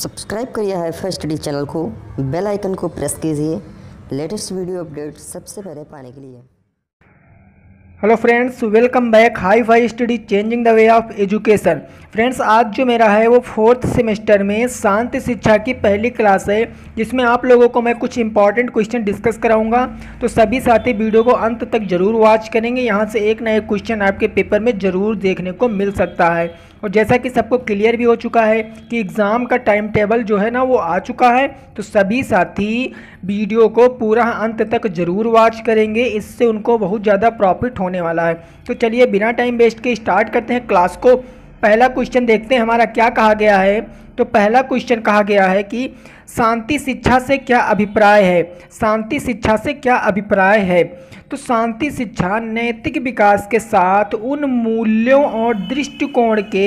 subscribe करिए Hi First Study channel को bell icon को प्रेस कीजिए लेटेस्ट वीडियो अपडेट सबसे पहले पाने के लिए hello friends welcome back Hi Fi Study changing the way of education friends आज जो मेरा है वो फोर्थ सेमेस्टर में शांति शिक्षा की पहली क्लास है जिसमें आप लोगों को मैं कुछ इंपॉर्टेंट क्वेश्चन डिस्कस कराऊंगा तो सभी साथी वीडियो को अंत तक जरूर वॉच करेंगे यहाँ से एक नए एक क्वेश्चन आपके पेपर में ज़रूर देखने को मिल सकता है और जैसा कि सबको क्लियर भी हो चुका है कि एग्ज़ाम का टाइम टेबल जो है ना वो आ चुका है तो सभी साथी वीडियो को पूरा अंत तक ज़रूर वॉच करेंगे इससे उनको बहुत ज़्यादा प्रॉफिट होने वाला है तो चलिए बिना टाइम वेस्ट के स्टार्ट करते हैं क्लास को पहला क्वेश्चन देखते हैं हमारा क्या कहा गया है तो पहला क्वेश्चन कहा गया है कि शांति शिक्षा से क्या अभिप्राय है शांति शिक्षा से क्या अभिप्राय है तो शांति शिक्षा नैतिक विकास के साथ उन मूल्यों और दृष्टिकोण के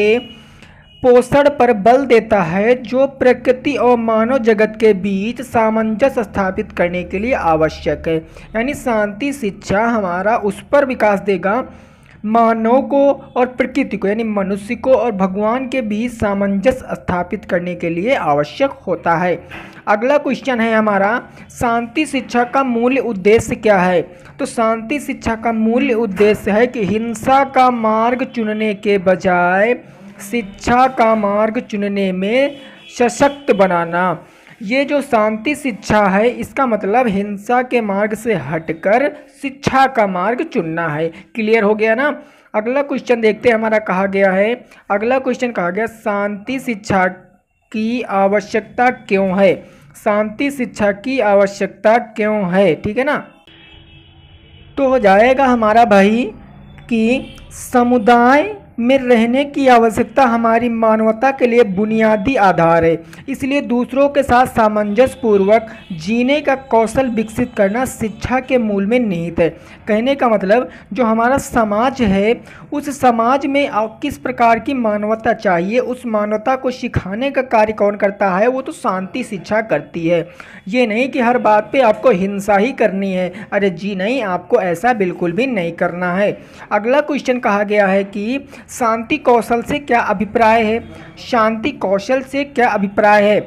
पोषण पर बल देता है जो प्रकृति और मानव जगत के बीच सामंजस्य स्थापित करने के लिए आवश्यक है यानी शांति शिक्षा हमारा उस पर विकास देगा मानव को और प्रकृति को यानी मनुष्य को और भगवान के बीच सामंजस्य स्थापित करने के लिए आवश्यक होता है अगला क्वेश्चन है हमारा शांति शिक्षा का मूल उद्देश्य क्या है तो शांति शिक्षा का मूल उद्देश्य है कि हिंसा का मार्ग चुनने के बजाय शिक्षा का मार्ग चुनने में सशक्त बनाना ये जो शांति शिक्षा है इसका मतलब हिंसा के मार्ग से हटकर शिक्षा का मार्ग चुनना है क्लियर हो गया ना अगला क्वेश्चन देखते हैं हमारा कहा गया है अगला क्वेश्चन कहा गया शांति शिक्षा की आवश्यकता क्यों है शांति शिक्षा की आवश्यकता क्यों है ठीक है ना तो हो जाएगा हमारा भाई कि समुदाय में रहने की आवश्यकता हमारी मानवता के लिए बुनियादी आधार है इसलिए दूसरों के साथ सामंजस्य पूर्वक जीने का कौशल विकसित करना शिक्षा के मूल में निहित है कहने का मतलब जो हमारा समाज है उस समाज में किस प्रकार की मानवता चाहिए उस मानवता को सिखाने का कार्य कौन करता है वो तो शांति शिक्षा करती है ये नहीं कि हर बात पर आपको हिंसा ही करनी है अरे जी नहीं आपको ऐसा बिल्कुल भी नहीं करना है अगला क्वेश्चन कहा गया है कि शांति कौशल से क्या अभिप्राय है शांति कौशल से क्या अभिप्राय है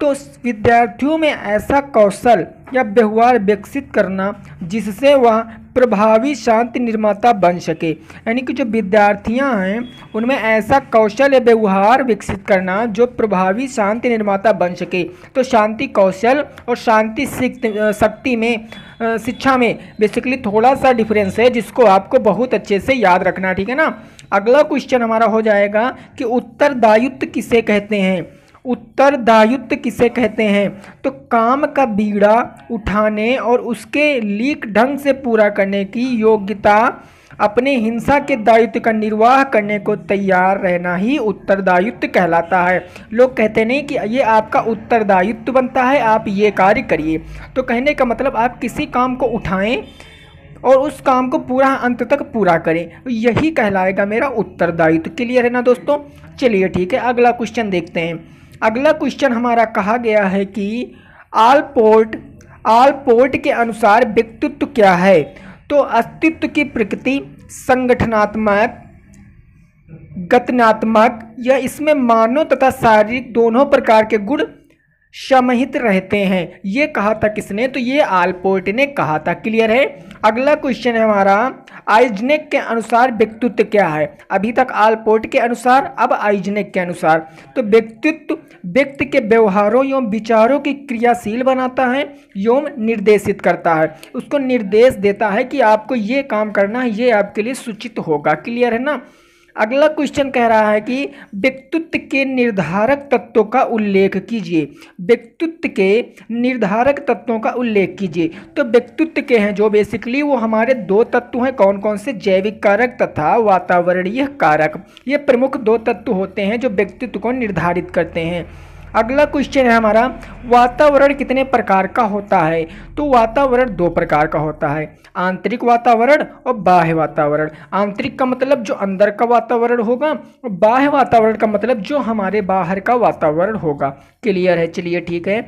तो विद्यार्थियों में ऐसा कौशल या व्यवहार विकसित करना जिससे वह प्रभावी शांति निर्माता बन सके यानी कि जो विद्यार्थियां हैं उनमें ऐसा कौशल या व्यवहार विकसित करना जो प्रभावी शांति निर्माता बन सके तो शांति कौशल और शांति शक्ति में शिक्षा में बेसिकली थोड़ा सा डिफरेंस है जिसको आपको बहुत अच्छे से याद रखना ठीक है ना अगला क्वेश्चन हमारा हो जाएगा कि उत्तरदायित्व किसे कहते हैं उत्तरदायित्व किसे कहते हैं तो काम का बीड़ा उठाने और उसके लीक ढंग से पूरा करने की योग्यता अपने हिंसा के दायित्व का निर्वाह करने को तैयार रहना ही उत्तरदायित्व कहलाता है लोग कहते नहीं कि ये आपका उत्तरदायित्व बनता है आप ये कार्य करिए तो कहने का मतलब आप किसी काम को उठाएं और उस काम को पूरा अंत तक पूरा करें यही कहलाएगा मेरा उत्तरदायित्व क्लियर है ना दोस्तों चलिए ठीक है अगला क्वेश्चन देखते हैं अगला क्वेश्चन हमारा कहा गया है कि आल पोर्ट आल पोर्ट के अनुसार व्यक्तित्व क्या है तो अस्तित्व की प्रकृति संगठनात्मक गतनात्मक या इसमें मानव तथा शारीरिक दोनों प्रकार के गुण समहित रहते हैं ये कहा था किसने तो ये आलपोर्ट ने कहा था क्लियर है अगला क्वेश्चन है हमारा आइजनेक के अनुसार व्यक्तित्व क्या है अभी तक आलपोर्ट के अनुसार अब आइजनेक के अनुसार तो व्यक्तित्व व्यक्ति के व्यवहारों एवं विचारों की क्रियाशील बनाता है एवं निर्देशित करता है उसको निर्देश देता है कि आपको ये काम करना है ये आपके लिए सूचित होगा क्लियर है ना अगला क्वेश्चन कह रहा है कि व्यक्तित्व के निर्धारक तत्वों का उल्लेख कीजिए व्यक्तित्व के निर्धारक तत्वों का उल्लेख कीजिए तो व्यक्तित्व के हैं जो बेसिकली वो हमारे दो तत्व हैं कौन कौन से जैविक कारक तथा वातावरणीय कारक ये प्रमुख दो तत्व होते हैं जो व्यक्तित्व को निर्धारित करते हैं अगला क्वेश्चन है हमारा वातावरण कितने प्रकार का होता है तो वातावरण दो प्रकार का होता है आंतरिक वातावरण और बाह्य वातावरण आंतरिक का मतलब जो अंदर का वातावरण होगा और बाह्य वातावरण का मतलब जो हमारे बाहर का वातावरण होगा क्लियर है चलिए ठीक है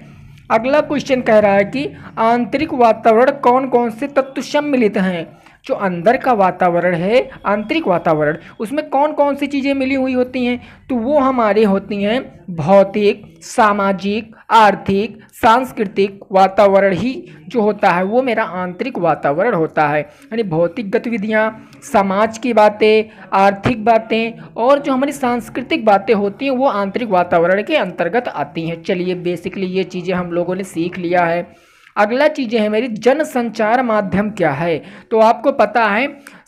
अगला क्वेश्चन कह रहा है कि आंतरिक वातावरण कौन कौन से तत्व सम्मिलित हैं जो अंदर का वातावरण है आंतरिक वातावरण उसमें कौन कौन सी चीज़ें मिली हुई होती हैं तो वो हमारे होती हैं भौतिक सामाजिक आर्थिक सांस्कृतिक वातावरण ही जो होता है वो मेरा आंतरिक वातावरण होता है यानी भौतिक गतिविधियाँ समाज की बातें आर्थिक बातें और जो हमारी सांस्कृतिक बातें होती हैं वो आंतरिक वातावरण के अंतर्गत आती हैं चलिए बेसिकली ये चीज़ें हम लोगों ने सीख लिया है अगला चीज़ें है मेरी जनसंचार माध्यम क्या है तो आपको पता है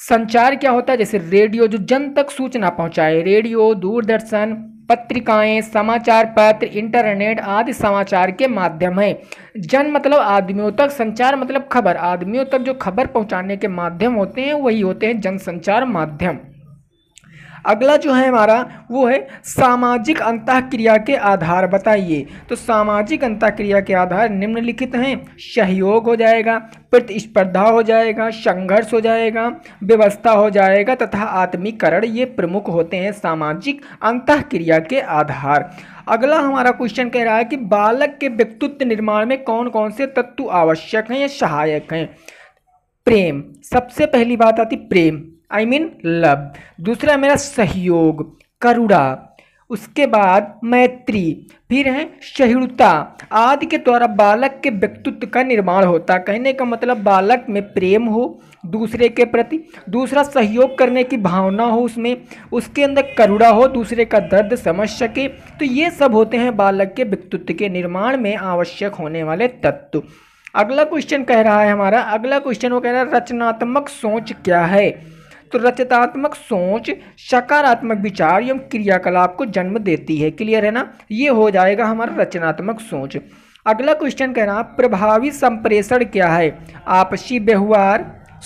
संचार क्या होता है जैसे रेडियो जो जन तक सूचना पहुंचाए रेडियो दूरदर्शन पत्रिकाएं समाचार पत्र इंटरनेट आदि समाचार के माध्यम है जन मतलब आदमियों तक संचार मतलब खबर आदमियों तक जो खबर पहुंचाने के माध्यम होते हैं वही होते हैं जनसंचार माध्यम अगला जो है हमारा वो है सामाजिक अंतःक्रिया क्रिया के आधार बताइए तो सामाजिक अंतः क्रिया के आधार निम्नलिखित हैं सहयोग हो जाएगा प्रतिस्पर्धा हो जाएगा संघर्ष हो जाएगा व्यवस्था हो जाएगा तथा आत्मीकरण ये प्रमुख होते हैं सामाजिक अंतःक्रिया क्रिया के आधार अगला हमारा क्वेश्चन कह रहा है कि बालक के व्यक्तित्व निर्माण में कौन कौन से तत्व आवश्यक हैं या सहायक हैं प्रेम सबसे पहली बात आती प्रेम आई मीन लव दूसरा मेरा सहयोग करुणा उसके बाद मैत्री फिर है शहिड़ुता आदि के द्वारा बालक के व्यक्तित्व का निर्माण होता कहने का मतलब बालक में प्रेम हो दूसरे के प्रति दूसरा सहयोग करने की भावना हो उसमें उसके अंदर करुणा हो दूसरे का दर्द समझ सके तो ये सब होते हैं बालक के व्यक्तित्व के निर्माण में आवश्यक होने वाले तत्व अगला क्वेश्चन कह रहा है हमारा अगला क्वेश्चन वो कह रहा है रचनात्मक सोच क्या है तो रचनात्मक सोच सकारात्मक विचार एवं क्रियाकलाप को जन्म देती है क्लियर है ना ये हो जाएगा हमारा रचनात्मक सोच अगला क्वेश्चन कह रहा प्रभावी संप्रेषण क्या है आपसी व्यवहार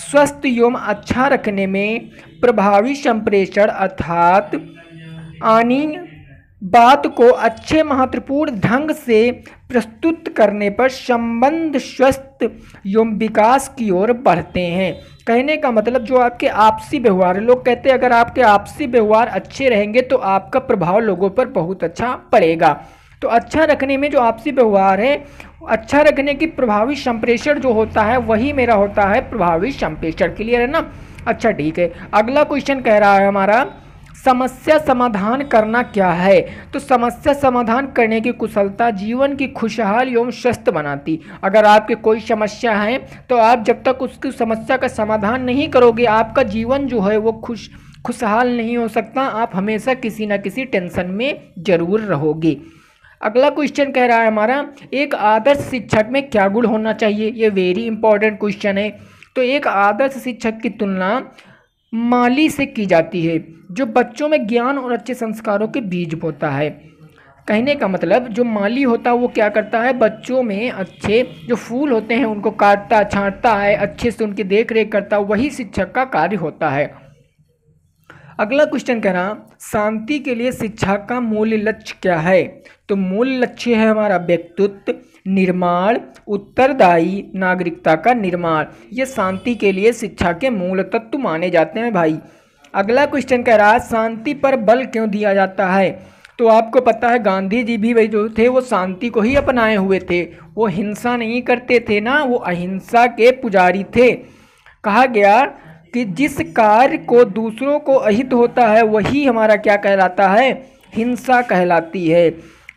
स्वस्थ एवं अच्छा रखने में प्रभावी संप्रेषण अर्थात आनी बात को अच्छे महत्वपूर्ण ढंग से प्रस्तुत करने पर संबंध स्वस्थ एवं विकास की ओर बढ़ते हैं कहने का मतलब जो आपके आपसी व्यवहार लोग कहते हैं अगर आपके आपसी व्यवहार अच्छे रहेंगे तो आपका प्रभाव लोगों पर बहुत अच्छा पड़ेगा तो अच्छा रखने में जो आपसी व्यवहार है अच्छा रखने की प्रभावी संप्रेषण जो होता है वही मेरा होता है प्रभावी संप्रेषण क्लियर है ना अच्छा ठीक है अगला क्वेश्चन कह रहा है हमारा समस्या समाधान करना क्या है तो समस्या समाधान करने की कुशलता जीवन की खुशहाल एवं स्वस्थ बनाती अगर आपके कोई समस्या है तो आप जब तक उसकी समस्या का समाधान नहीं करोगे आपका जीवन जो है वो खुश खुशहाल नहीं हो सकता आप हमेशा किसी ना किसी टेंशन में ज़रूर रहोगे अगला क्वेश्चन कह रहा है हमारा एक आदर्श शिक्षक में क्या गुण होना चाहिए ये वेरी इंपॉर्टेंट क्वेश्चन है तो एक आदर्श शिक्षक की तुलना माली से की जाती है जो बच्चों में ज्ञान और अच्छे संस्कारों के बीज बोता है कहने का मतलब जो माली होता है वो क्या करता है बच्चों में अच्छे जो फूल होते हैं उनको काटता छांटता है अच्छे से उनकी देख रेख करता है वही शिक्षक का कार्य होता है अगला क्वेश्चन कह रहा शांति के लिए शिक्षा का मूल लक्ष्य क्या है तो मूल लक्ष्य है हमारा व्यक्तित्व निर्माण उत्तरदायी नागरिकता का निर्माण ये शांति के लिए शिक्षा के मूल तत्व माने जाते हैं भाई अगला क्वेश्चन कह रहा है शांति पर बल क्यों दिया जाता है तो आपको पता है गांधी जी भी वही जो थे वो शांति को ही अपनाए हुए थे वो हिंसा नहीं करते थे ना वो अहिंसा के पुजारी थे कहा गया कि जिस कार्य को दूसरों को अहित होता है वही हमारा क्या कहलाता है हिंसा कहलाती है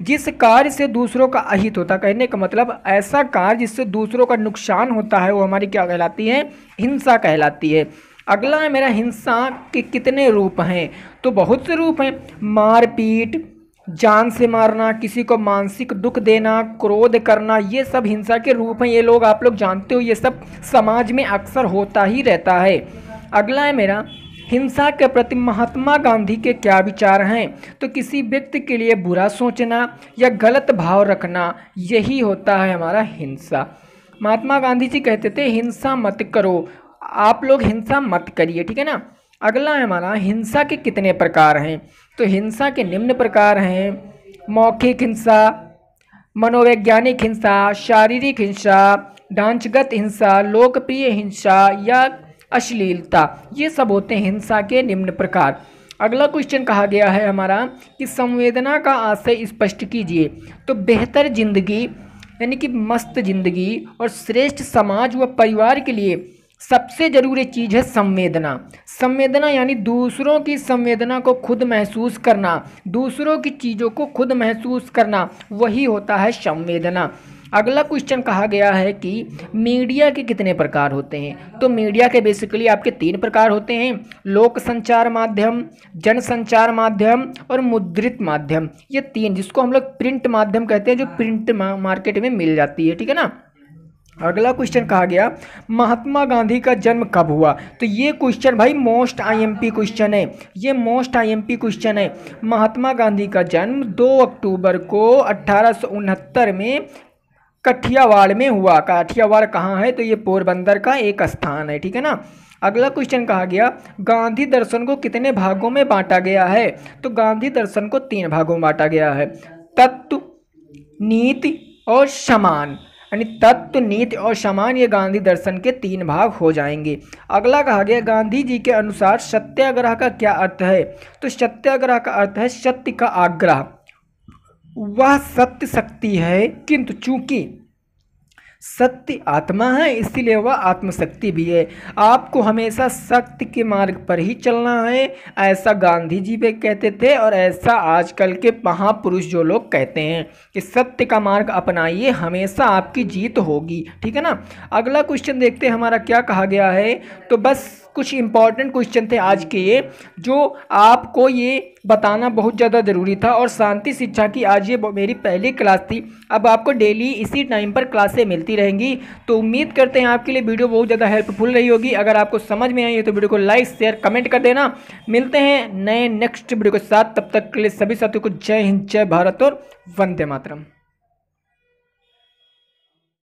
जिस कार्य से दूसरों का अहित होता कहने का मतलब ऐसा कार्य जिससे दूसरों का नुकसान होता है वो हमारी क्या कहलाती है हिंसा कहलाती है अगला है मेरा हिंसा के कितने रूप हैं तो बहुत से रूप हैं मारपीट जान से मारना किसी को मानसिक दुख देना क्रोध करना ये सब हिंसा के रूप हैं ये लोग आप लोग जानते हो ये सब समाज में अक्सर होता ही रहता है अगला है मेरा हिंसा के प्रति महात्मा गांधी के क्या विचार हैं तो किसी व्यक्ति के लिए बुरा सोचना या गलत भाव रखना यही होता है हमारा हिंसा महात्मा गांधी जी कहते थे हिंसा मत करो आप लोग हिंसा मत करिए ठीक है ना अगला है हमारा हिंसा के कितने प्रकार हैं तो हिंसा के निम्न प्रकार हैं मौखिक हिंसा मनोवैज्ञानिक हिंसा शारीरिक हिंसा ढांचगत हिंसा लोकप्रिय हिंसा या अश्लीलता ये सब होते हैं हिंसा के निम्न प्रकार अगला क्वेश्चन कहा गया है हमारा कि संवेदना का आशय स्पष्ट कीजिए तो बेहतर जिंदगी यानी कि मस्त जिंदगी और श्रेष्ठ समाज व परिवार के लिए सबसे ज़रूरी चीज़ है संवेदना संवेदना यानी दूसरों की संवेदना को खुद महसूस करना दूसरों की चीज़ों को खुद महसूस करना वही होता है संवेदना अगला क्वेश्चन कहा गया है कि मीडिया के कितने प्रकार होते हैं तो मीडिया के बेसिकली आपके तीन प्रकार होते हैं लोक संचार माध्यम जनसंचार माध्यम और मुद्रित माध्यम ये तीन जिसको हम लोग प्रिंट माध्यम कहते हैं जो प्रिंट मार्केट में मिल जाती है ठीक है ना अगला क्वेश्चन कहा गया महात्मा गांधी का जन्म कब हुआ तो ये क्वेश्चन भाई मोस्ट आईएमपी क्वेश्चन है ये मोस्ट आईएमपी क्वेश्चन है महात्मा गांधी का जन्म 2 अक्टूबर को अट्ठारह में कठियावाड़ में हुआ काठियावाड़ कहाँ है तो ये पोरबंदर का एक स्थान है ठीक है ना अगला क्वेश्चन कहा गया गांधी दर्शन को कितने भागों में बांटा गया है तो गांधी दर्शन को तीन भागों में बांटा गया है तत्व नीति और समान यानी तत्व नीति और समान ये गांधी दर्शन के तीन भाग हो जाएंगे अगला कहा गया गांधी जी के अनुसार सत्याग्रह का क्या अर्थ है तो सत्याग्रह का अर्थ है सत्य का आग्रह वह सत्य शक्ति है किंतु चूंकि सत्य आत्मा है इसीलिए वह आत्मशक्ति भी है आपको हमेशा सत्य के मार्ग पर ही चलना है ऐसा गांधी जी भी कहते थे और ऐसा आजकल के महापुरुष जो लोग कहते हैं कि सत्य का मार्ग अपनाइए हमेशा आपकी जीत होगी ठीक है ना अगला क्वेश्चन देखते हैं हमारा क्या कहा गया है तो बस कुछ इंपॉर्टेंट क्वेश्चन थे आज के ये जो आपको ये बताना बहुत ज़्यादा ज़रूरी था और शांति शिक्षा की आज ये मेरी पहली क्लास थी अब आपको डेली इसी टाइम पर क्लासें मिलती रहेंगी तो उम्मीद करते हैं आपके लिए वीडियो बहुत ज़्यादा हेल्पफुल रही होगी अगर आपको समझ में आई है तो वीडियो को लाइक शेयर कमेंट कर देना मिलते हैं नए नेक्स्ट वीडियो के साथ तब तक के लिए सभी साथियों को जय हिंद जय भारत और वंदे मातरम